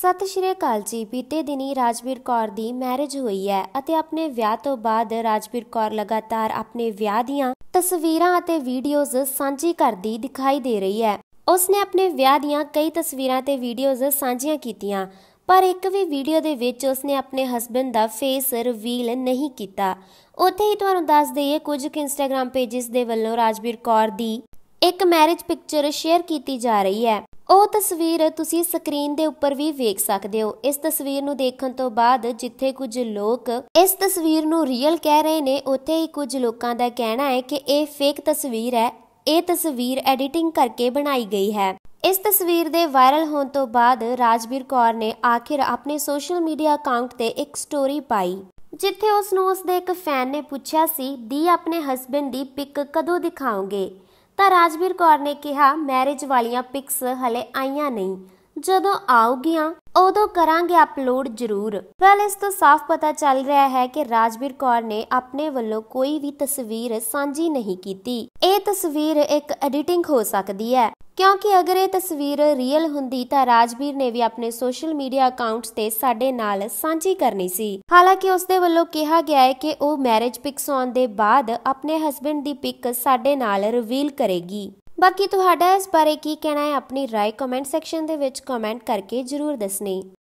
ਸਤਿ ਸ਼੍ਰੀ ਅਕਾਲ ਜੀ ਬੀਤੇ ਦਿਨੀ ਰਾਜਵੀਰ ਕੌਰ ਦੀ ਮੈਰਿਜ ਹੋਈ ਹੈ ਅਤੇ ਆਪਣੇ ਵਿਆਹ ਤੋਂ ਬਾਅਦ ਰਾਜਵੀਰ ਕੌਰ ਲਗਾਤਾਰ ਆਪਣੇ ਵਿਆਹ ਦੀਆਂ ਤਸਵੀਰਾਂ ਅਤੇ ਵੀਡੀਓਜ਼ ਸਾਂਝੀ ਕਰਦੀ ਦਿਖਾਈ ਦੇ ਰਹੀ ਹੈ ਉਸ ਨੇ ਆਪਣੇ ਵਿਆਹ ਦੀਆਂ ਕਈ ਤਸਵੀਰਾਂ ਤੇ ਵੀਡੀਓਜ਼ ਸਾਂਝੀਆਂ ਕੀਤੀਆਂ ਪਰ ਇੱਕ ਵੀ ਵੀਡੀਓ ਦੇ ਵਿੱਚ ਉਸਨੇ ਆਪਣੇ ਹਸਬੰਡ ਦਾ ਫੇਸ ਰਿਵੀਲ ਨਹੀਂ ਕੀਤਾ ਉੱਥੇ ਹੀ ਤੁਹਾਨੂੰ ਦੱਸ ਦਈਏ ਕੁਝ ਕਿ ਇੰਸਟਾਗ੍ਰam ਪੇजेस ਦੇ ਵੱਲੋਂ ਰਾਜਵੀਰ ਕੌਰ ਦੀ ਇੱਕ ਮੈਰਿਜ ਪਿਕਚਰ ਸ਼ੇਅਰ ਕੀਤੀ ਜਾ ਰਹੀ ਹੈ ਉਹ ਤਸਵੀਰ ਤੁਸੀਂ ਸਕਰੀਨ ਦੇ ਉੱਪਰ ਵੀ ਵੇਖ ਸਕਦੇ ਹੋ ਇਸ ਤਸਵੀਰ ਨੂੰ ਦੇਖਣ ਤੋਂ ਬਾਅਦ ਜਿੱਥੇ ਕੁਝ ਲੋਕ ਇਸ ਤਸਵੀਰ ਨੂੰ ਰੀਅਲ ਕਹਿ ਰਹੇ ਨੇ ਉੱਥੇ ਹੀ ਕੁਝ ਲੋਕਾਂ ਦਾ ਕਹਿਣਾ ਹੈ ਕਿ ਇਹ ਫੇਕ ਤਸਵੀਰ ਹੈ ਇਹ ਤਸਵੀਰ ਐਡੀਟਿੰਗ ਕਰਕੇ ਬਣਾਈ ਗਈ ਹੈ ਇਸ ਤਸਵੀਰ ਦੇ ਵਾਇਰਲ ਹੋਣ ਤੋਂ ਬਾਅਦ ਰਾਜਵੀਰ ਕੌਰ ਨੇ ਆਖਿਰ ਆਪਣੇ ਸੋਸ਼ਲ ਮੀਡੀਆ ਅਕਾਊਂਟ ਤੇ ਇੱਕ ਸਟੋਰੀ ਪਾਈ ਜਿੱਥੇ ਉਸ ਨੂੰ ਉਸ ਦੇ ਇੱਕ ਫੈਨ ਨੇ ਪੁੱਛਿਆ ਸੀ ਦੀ ਆਪਣੇ ਹਸਬੰਡ ਦੀ ਪਿਕ ਕਦੋਂ ਦਿਖਾਓਗੇ ਤਾਂ ਰਾਜਵੀਰ ਕੌਰ ਨੇ ਕਿਹਾ ਮੈਰਿਜ ਵਾਲੀਆਂ ਪਿਕਸ ਹਲੇ ਆਈਆਂ ਨਹੀਂ ਜਦੋਂ ਆਉਗੀਆਂ ਉਦੋਂ ਕਰਾਂਗੇ ਅਪਲੋਡ ਜ਼ਰੂਰ ਵੈਲ ਇਸ ਤੋਂ ਸਾਫ਼ ਪਤਾ ਚੱਲ ਰਿਹਾ ਹੈ ਕਿ ਰਾਜਵੀਰ ਕੌਰ ਨੇ ਆਪਣੇ ਵੱਲੋਂ ਕੋਈ ਵੀ ਤਸਵੀਰ ਸਾਂਝੀ ਨਹੀਂ ਕੀਤੀ ਇਹ ਤਸਵੀਰ ਇੱਕ ਐਡੀਟਿੰਗ ਹੋ ਸਕਦੀ ਹੈ ਕਿਉਂਕਿ ਅਗਰ ਇਹ ਤਸਵੀਰ ਰੀਅਲ ਹੁੰਦੀ ਤਾਂ ਰਾਜਵੀਰ ਨੇ ਵੀ ਆਪਣੇ ਸੋਸ਼ਲ ਮੀਡੀਆ ਅਕਾਊਂਟਸ ਤੇ ਸਾਡੇ ਨਾਲ ਸਾਂਝੀ ਕਰਨੀ ਸੀ ਹਾਲਾਂਕਿ ਉਸ ਦੇ ਵੱਲੋਂ ਕਿਹਾ ਗਿਆ ਹੈ ਕਿ ਉਹ ਮੈਰਿਜ ਪਿਕਸ ਆਉਣ ਦੇ ਬਾਅਦ ਆਪਣੇ ਹਸਬੰਡ ਦੀ ਪਿਕ ਸਾਡੇ ਨਾਲ ਰਿਵੀਲ ਕਰੇਗੀ ਬਾਕੀ ਤੁਹਾਡਾ ਇਸ ਬਾਰੇ ਕੀ ਕਹਿਣਾ ਹੈ ਆਪਣੀ ਰਾਏ ਕਮੈਂਟ ਸੈਕਸ਼ਨ ਦੇ ਵਿੱਚ ਕਮੈਂਟ ਕਰਕੇ ਜਰੂਰ ਦੱਸਣੀ